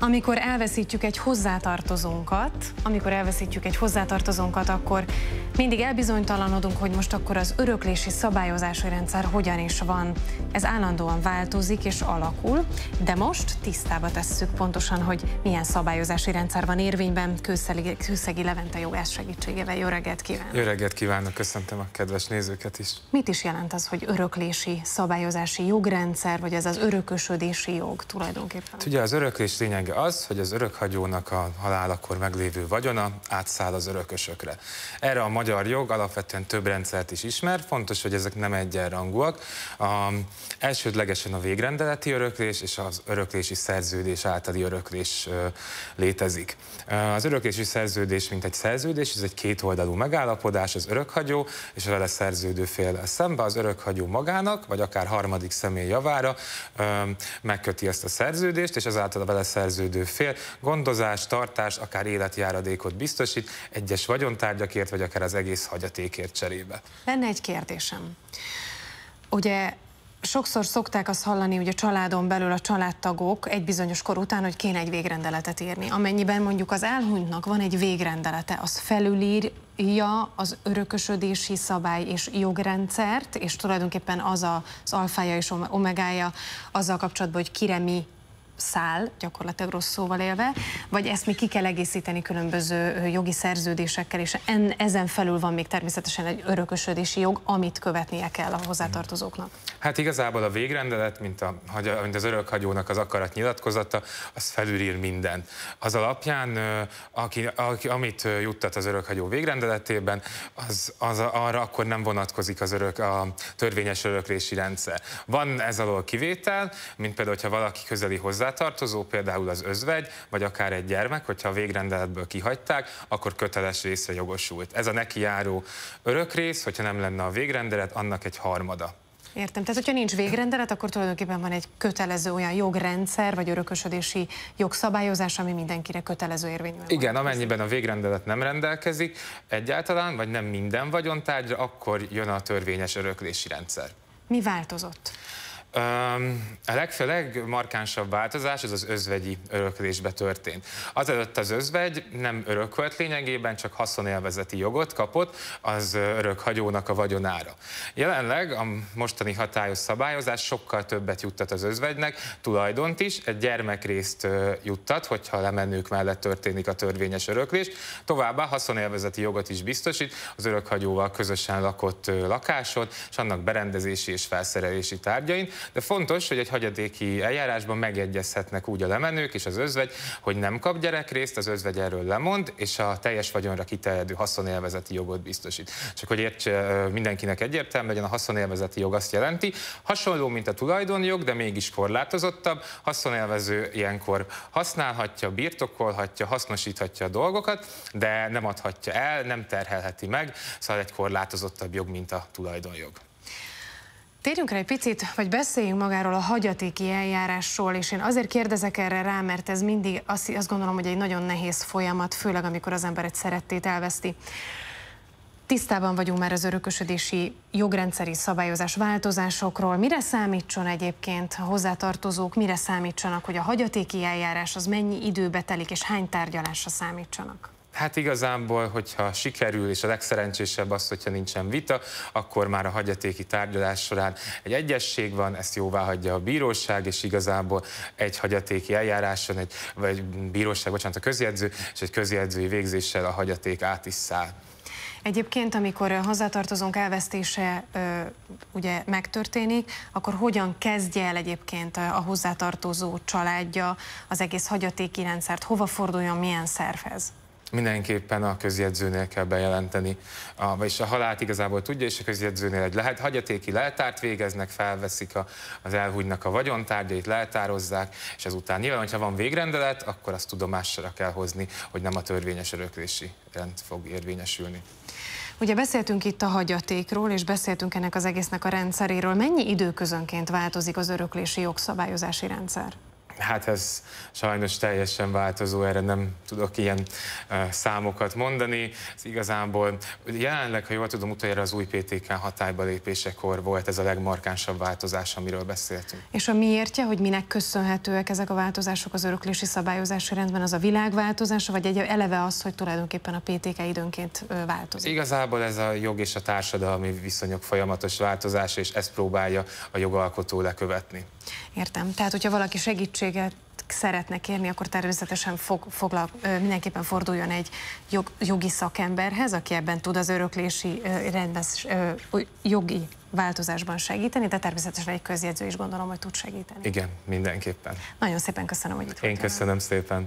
Amikor elveszítjük egy hozzátartozónkat, amikor elveszítjük egy hozzátartozónkat, akkor mindig elbizonytalanodunk, hogy most akkor az öröklési szabályozási rendszer hogyan is van. Ez állandóan változik és alakul, de most tisztába tesszük pontosan, hogy milyen szabályozási rendszer van érvényben. Kőszegi, Kőszegi Levente Jogász segítségével. Jó reggelt kívánok! Jó reggelt kívánok, köszöntöm a kedves nézőket is. Mit is jelent az, hogy öröklési szabályozási jogrendszer, vagy ez az örökösödési jog tulajdonképpen? Hát ugye az öröklés lényeg vége az, hogy az örökhagyónak a halálakor meglévő vagyona átszáll az örökösökre. Erre a magyar jog alapvetően több rendszert is ismer, fontos, hogy ezek nem egyenrangúak. A, elsődlegesen a végrendeleti öröklés és az öröklési szerződés általi öröklés létezik. Az öröklési szerződés, mint egy szerződés, ez egy kétoldalú megállapodás, az örökhagyó és a vele szerződő fél szembe az örökhagyó magának, vagy akár harmadik személy javára megköti ezt a szerződést, és ezáltal a vele szerződő szerveződő fél gondozást, tartást, akár életjáradékot biztosít egyes vagyontárgyakért, vagy akár az egész hagyatékért cserébe. Lenne egy kérdésem. Ugye Sokszor szokták azt hallani, hogy a családon belül a családtagok egy bizonyos kor után, hogy kéne egy végrendeletet írni. Amennyiben mondjuk az elhunytnak van egy végrendelete, az felülírja az örökösödési szabály és jogrendszert, és tulajdonképpen az az alfája és omegája azzal kapcsolatban, hogy kire mi szál, gyakorlatilag rossz szóval élve, vagy ezt mi ki kell egészíteni különböző jogi szerződésekkel, és en, ezen felül van még természetesen egy örökösödési jog, amit követnie kell a hozzátartozóknak. Hát igazából a végrendelet, mint, a, mint az örökhagyónak az akarat nyilatkozata, az felülír minden. Az alapján, aki, aki, amit juttat az örökhagyó végrendeletében, az, az arra akkor nem vonatkozik az örök, a törvényes öröklési rendszer. Van ez alól kivétel, mint például, hogyha valaki közeli hozzá hozzátartozó, például az özvegy, vagy akár egy gyermek, hogyha a végrendeletből kihagyták, akkor köteles része jogosult. Ez a neki járó örök rész, hogyha nem lenne a végrendelet, annak egy harmada. Értem, tehát hogyha nincs végrendelet, akkor tulajdonképpen van egy kötelező olyan jogrendszer, vagy örökösödési jogszabályozás, ami mindenkire kötelező érvényű. Igen, van. amennyiben a végrendelet nem rendelkezik egyáltalán, vagy nem minden vagyontárgyra, akkor jön a törvényes öröklési rendszer. Mi változott? A legfő legmarkánsabb változás az az özvegyi öröklésbe történt. Azelőtt az özvegy nem örökölt lényegében, csak haszonélvezeti jogot kapott az örökhagyónak a vagyonára. Jelenleg a mostani hatályos szabályozás sokkal többet juttat az özvegynek, tulajdont is, egy gyermekrészt juttat, hogyha lemennők mellett történik a törvényes öröklés, továbbá haszonélvezeti jogot is biztosít az örökhagyóval közösen lakott lakásod, és annak berendezési és felszerelési tárgyain, de fontos, hogy egy hagyadéki eljárásban megegyezhetnek úgy a lemenők és az özvegy, hogy nem kap gyerekrészt, az özvegy erről lemond, és a teljes vagyonra kiterjedő haszonélvezeti jogot biztosít. Csak hogy értse mindenkinek egyértelmű, legyen a haszonélvezeti jog azt jelenti, hasonló, mint a tulajdonjog, de mégis korlátozottabb, haszonélvező ilyenkor használhatja, birtokolhatja, hasznosíthatja a dolgokat, de nem adhatja el, nem terhelheti meg, szóval egy korlátozottabb jog, mint a tulajdonjog. Térjünk rá egy picit, vagy beszéljünk magáról a hagyatéki eljárásról, és én azért kérdezek erre rá, mert ez mindig azt, azt gondolom, hogy egy nagyon nehéz folyamat, főleg amikor az ember egy szerettét elveszti. Tisztában vagyunk már az örökösödési jogrendszeri szabályozás változásokról. Mire számítson egyébként a hozzátartozók, mire számítsanak, hogy a hagyatéki eljárás az mennyi időbe telik, és hány tárgyalásra számítsanak? Hát igazából, hogyha sikerül, és a legszerencsésebb az, hogyha nincsen vita, akkor már a hagyatéki tárgyalás során egy egyesség van, ezt jóvá hagyja a bíróság, és igazából egy hagyatéki eljáráson, egy, vagy bíróság, bocsánat, a közjegyző, és egy közjegyzői végzéssel a hagyaték át is száll. Egyébként, amikor a hozzátartozónk elvesztése ö, ugye megtörténik, akkor hogyan kezdje el egyébként a hozzátartozó családja az egész hagyatéki rendszert? Hova forduljon, milyen szervez? mindenképpen a közjegyzőnél kell bejelenteni, a, vagyis a halált igazából tudja, és a közjegyzőnél egy lehet, hagyatéki leltárt végeznek, felveszik a, az elhúgynak a vagyontárgyait, leltározzák, és ezután nyilván, hogyha van végrendelet, akkor azt tudomásra kell hozni, hogy nem a törvényes öröklési rend fog érvényesülni. Ugye beszéltünk itt a hagyatékról, és beszéltünk ennek az egésznek a rendszeréről. Mennyi időközönként változik az öröklési jogszabályozási rendszer? Hát ez sajnos teljesen változó, erre nem tudok ilyen számokat mondani. Ez igazából jelenleg, ha jól tudom, utoljára az új PTK hatályba lépésekor volt ez a legmarkánsabb változás, amiről beszéltünk. És a miértje, hogy minek köszönhetőek ezek a változások az öröklési szabályozási rendben, az a világváltozása, vagy egy eleve az, hogy tulajdonképpen a PTK időnként változik? Igazából ez a jog és a társadalmi viszonyok folyamatos változása, és ezt próbálja a jogalkotó lekövetni. Értem. Tehát, hogyha valaki segítséget szeretne kérni, akkor természetesen fog, foglal, mindenképpen forduljon egy jog, jogi szakemberhez, aki ebben tud az öröklési rendes, jogi változásban segíteni, de természetesen egy közjegyző is gondolom, hogy tud segíteni. Igen, mindenképpen. Nagyon szépen köszönöm, hogy itt Én köszönöm szépen.